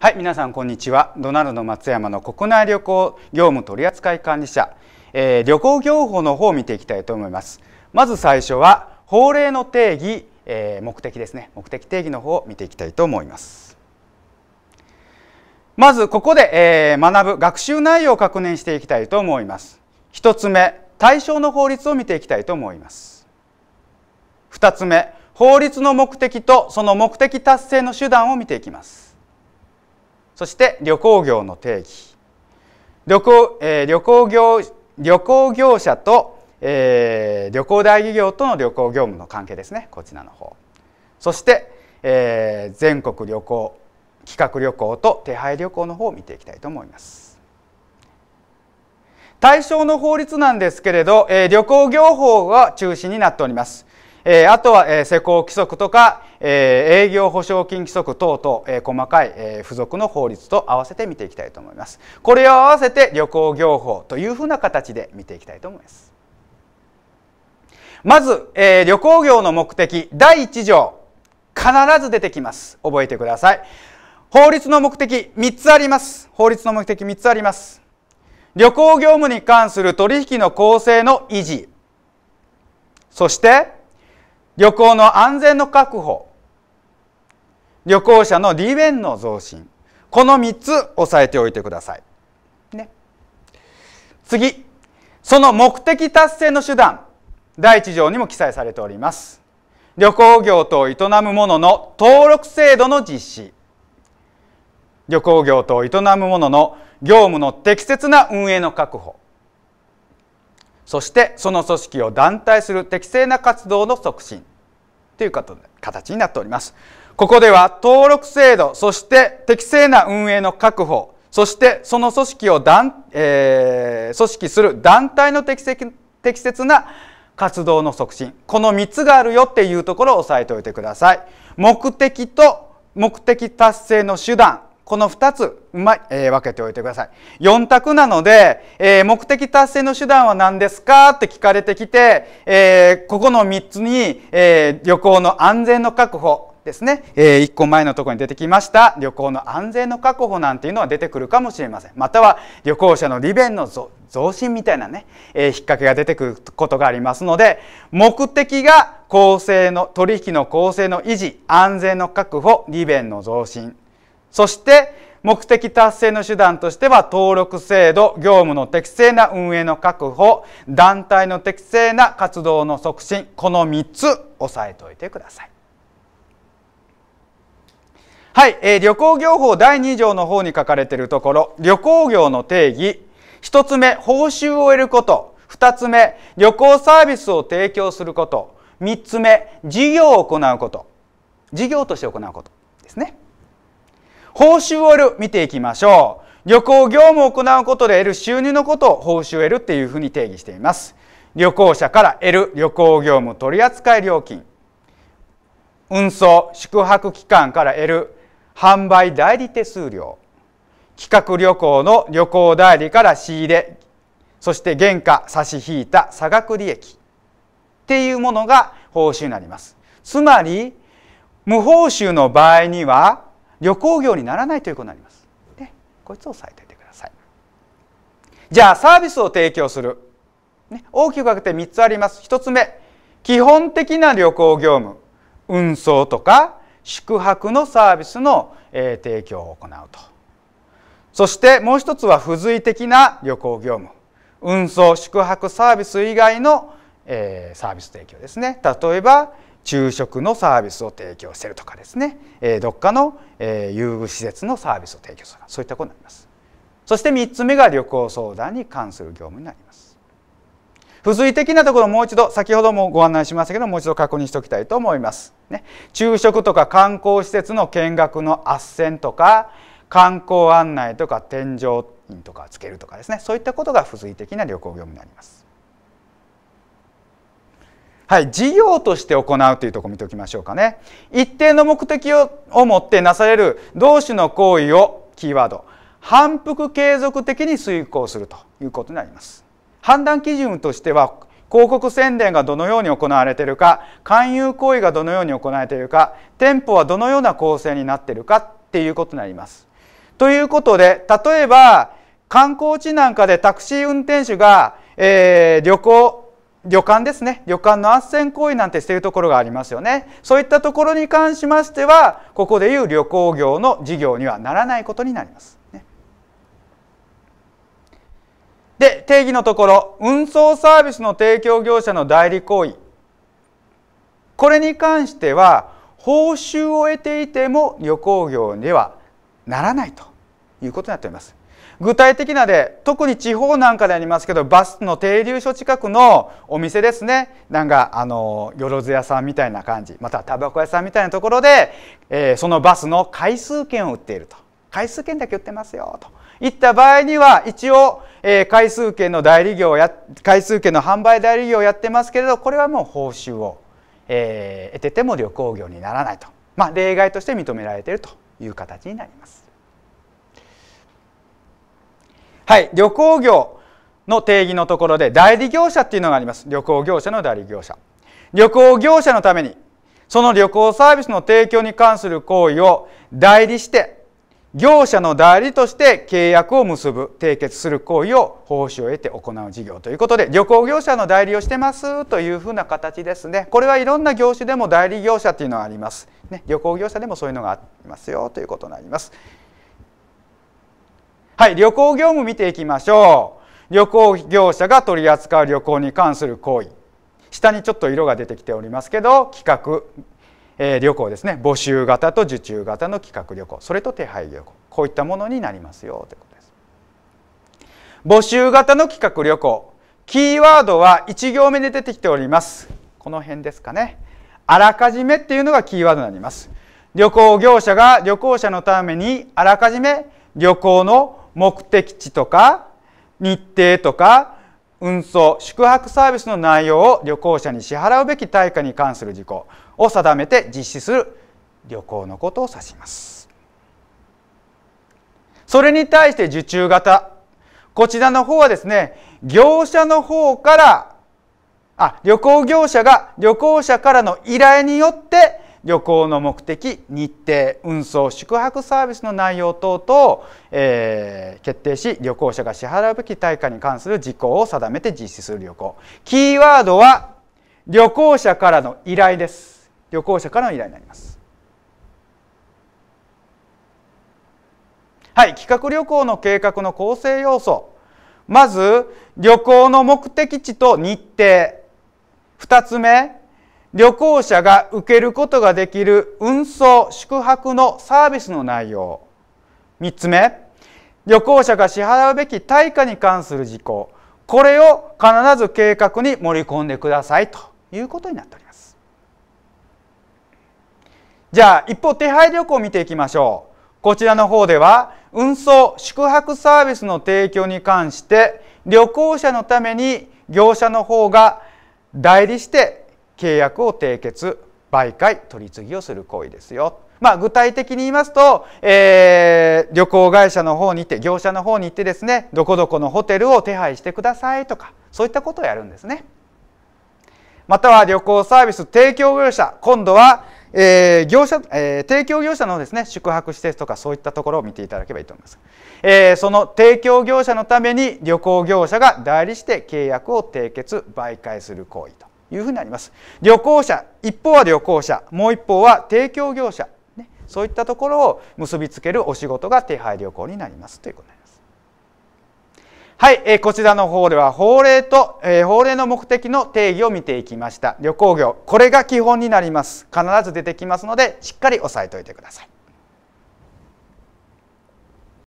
はい皆さんこんにちはドナルド松山の国内旅行業務取扱管理者、えー、旅行業法の方を見ていきたいと思いますまず最初は法令の定義、えー、目的ですね目的定義の方を見ていきたいと思いますまずここで、えー、学ぶ学習内容を確認していきたいと思います一つ目対象の法律を見ていきたいと思います二つ目法律の目的とその目的達成の手段を見ていきますそして旅行業の定義旅行,、えー、旅行業旅行業者と、えー、旅行代理業との旅行業務の関係ですねこちらの方そして、えー、全国旅行企画旅行と手配旅行の方を見ていきたいと思います対象の法律なんですけれど、えー、旅行業法が中心になっておりますえー、あとは、えー、施工規則とか、えー、営業保証金規則等々、えー、細かい、えー、付属の法律と合わせて見ていきたいと思います。これを合わせて旅行業法というふうな形で見ていきたいと思います。まず、えー、旅行業の目的第1条必ず出てきます。覚えてください。法律の目的3つあります。法律の目的3つあります。旅行業務に関する取引の公正の維持。そして、旅行の安全の確保旅行者の利便の増進この3つ押さえておいてください。ね、次その目的達成の手段第1条にも記載されております。旅行業と営む者の登録制度の実施旅行業と営む者の業務の適切な運営の確保そしてその組織を団体する適正な活動の促進という形になっております。ここでは登録制度、そして適正な運営の確保、そしてその組織を団、えー、組織する団体の適切適切な活動の促進、この3つがあるよっていうところを押さえておいてください。目的と目的達成の手段、この2つ、まえー、分けておいてください。4択なので、えー、目的達成の手段は何ですかって聞かれてきて、えー、ここの3つに、え旅行の安全の確保ですね、え1個前のとこに出てきました旅行の安全の確保なんていうのは出てくるかもしれません。または旅行者の利便の増進みたいなね、え引っ掛けが出てくることがありますので、目的が公正の、取引の公正の維持、安全の確保、利便の増進。そして目的達成の手段としては登録制度業務の適正な運営の確保団体の適正な活動の促進この3つ押さえておいてください。はい、えー、旅行業法第2条の方に書かれているところ旅行業の定義1つ目報酬を得ること2つ目旅行サービスを提供すること3つ目事業を行うこと事業として行うことですね。報酬を得る見ていきましょう。旅行業務を行うことで得る収入のことを報酬を得るっていうふうに定義しています。旅行者から得る旅行業務取扱料金。運送、宿泊機関から得る販売代理手数料。企画旅行の旅行代理から仕入れ、そして原価差し引いた差額利益っていうものが報酬になります。つまり、無報酬の場合には旅行業にならないということになります。でこいつを押さえておいてください。じゃあサービスを提供する。ね、大きく分けて3つあります。1つ目、基本的な旅行業務、運送とか宿泊のサービスの、えー、提供を行うと。そしてもう一つは付随的な旅行業務、運送、宿泊サービス以外の、えー、サービス提供ですね。例えば昼食のサービスを提供してるとかですね、えー、どっかの、えー、優遇施設のサービスを提供するそういったことになりますそして3つ目が旅行相談に関する業務になります付随的なところもう一度先ほどもご案内しましたけどもう一度確認しておきたいと思います、ね、昼食とか観光施設の見学の斡旋とか観光案内とか天井員とかつけるとかですねそういったことが付随的な旅行業務になりますはい、事業として行うというところ見ておきましょうかね。一定の目的をを持ってなされる同種の行為をキーワード反復継続的に遂行するということになります。判断基準としては広告宣伝がどのように行われているか勧誘行為がどのように行われているか店舗はどのような構成になっているかっていうことになります。ということで例えば観光地なんかでタクシー運転手が、えー、旅行旅館ですね旅館の斡旋行為なんてしているところがありますよねそういったところに関しましてはここでいう旅行業の事業にはならないことになります、で定義のところ運送サービスの提供業者の代理行為これに関しては報酬を得ていても旅行業にはならないということになっております具体的なで特に地方なんかでありますけどバスの停留所近くのお店ですねなんかあのよろず屋さんみたいな感じまたタバコ屋さんみたいなところで、えー、そのバスの回数券を売っていると回数券だけ売ってますよといった場合には一応、えー、回数券の代理業や回数券の販売代理業をやってますけれどこれはもう報酬を、えー、得てても旅行業にならないと、まあ、例外として認められているという形になります。はい、旅行業の定義のところで代理業者っていうのがあります。旅行業者の代理業者。旅行業者のために、その旅行サービスの提供に関する行為を代理して、業者の代理として契約を結ぶ、締結する行為を報酬を得て行う事業ということで、旅行業者の代理をしてますというふうな形ですね。これはいろんな業種でも代理業者っていうのはあります。ね、旅行業者でもそういうのがありますよということになります。はい、旅行業務見ていきましょう。旅行業者が取り扱う旅行に関する行為。下にちょっと色が出てきておりますけど、企画、えー、旅行ですね。募集型と受注型の企画旅行、それと手配旅行。こういったものになりますよということです。募集型の企画旅行。キーワードは1行目で出てきております。この辺ですかね。あらかじめっていうのがキーワードになります。旅行業者が旅行者のためにあらかじめ旅行の目的地とか日程とか運送宿泊サービスの内容を旅行者に支払うべき対価に関する事項を定めて実施する旅行のことを指します。それに対して受注型こちらの方はですね業者の方からあ旅行業者が旅行者からの依頼によって旅行の目的日程運送宿泊サービスの内容等々を、えー、決定し旅行者が支払うべき対価に関する事項を定めて実施する旅行キーワードは旅行者からの依頼です旅行者からの依頼になりますはい企画旅行の計画の構成要素まず旅行の目的地と日程2つ目旅行者が受けることができる運送宿泊のサービスの内容3つ目旅行者が支払うべき対価に関する事項これを必ず計画に盛り込んでくださいということになっておりますじゃあ一方手配旅行を見ていきましょうこちらの方では運送宿泊サービスの提供に関して旅行者のために業者の方が代理して契約を締結媒介取次をする行為ですよ。まあ、具体的に言いますと、えー、旅行会社の方に行って業者の方に行ってですねどこどこのホテルを手配してくださいとかそういったことをやるんですね。または旅行サービス提供業者今度は、えー業者えー、提供業者のですね宿泊施設とかそういったところを見ていただければいいと思います、えー、その提供業者のために旅行業者が代理して契約を締結媒介する行為というふうになります旅行者一方は旅行者もう一方は提供業者、ね、そういったところを結びつけるお仕事が手配旅行になりますということになりますはい、えー、こちらの方では法令と、えー、法令の目的の定義を見ていきました旅行業これが基本になります必ず出てきますのでしっかり押さえておいてください